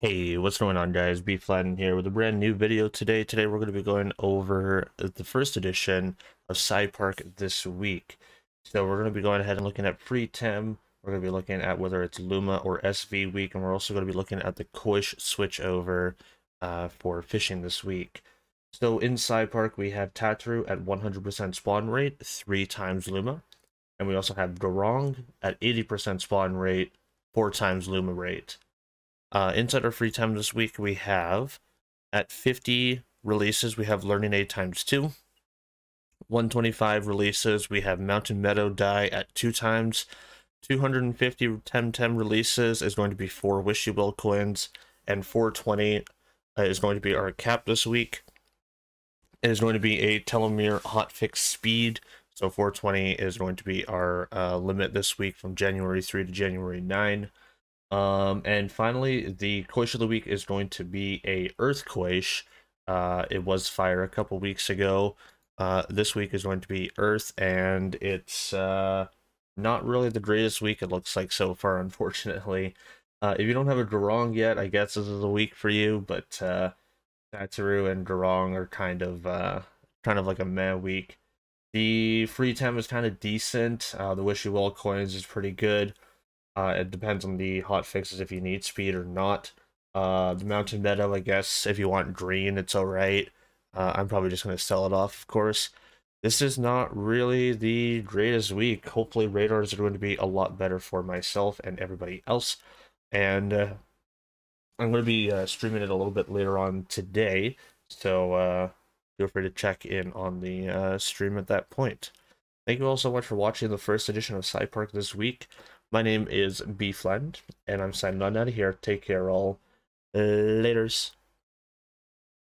Hey, what's going on guys? B Flatten here with a brand new video today. Today we're going to be going over the first edition of Side Park this week. So we're going to be going ahead and looking at free tim. We're going to be looking at whether it's Luma or SV week, and we're also going to be looking at the Koish switchover uh, for fishing this week. So in Side Park we have Tatru at 100% spawn rate, three times Luma. And we also have Garong at 80% spawn rate, four times Luma rate. Uh, inside our free time this week, we have at 50 releases, we have Learning A times 2. 125 releases, we have Mountain Meadow Die at 2 times. 250 Temtem releases is going to be 4 Wish You Well coins, and 420 uh, is going to be our cap this week. It is going to be a Telomere hotfix speed. So 420 is going to be our uh, limit this week from January 3 to January 9. Um, and finally, the Koish of the Week is going to be a Earth Koish. Uh, it was Fire a couple weeks ago. Uh, this week is going to be Earth, and it's uh, not really the greatest week it looks like so far, unfortunately. Uh, if you don't have a Garong yet, I guess this is a week for you, but uh, Tatsuru and Garong are kind of uh, kind of like a meh week. The free time is kind of decent. Uh, the Wish You Well coins is pretty good. Uh, it depends on the hot fixes if you need speed or not. Uh, the mountain meadow, I guess, if you want green, it's alright. Uh, I'm probably just going to sell it off, of course. This is not really the greatest week. Hopefully radars are going to be a lot better for myself and everybody else. And uh, I'm going to be uh, streaming it a little bit later on today. So uh, feel free to check in on the uh, stream at that point. Thank you all so much for watching the first edition of Side Park this week. My name is B Beefland, and I'm signing on out of here. Take care, all. Laters.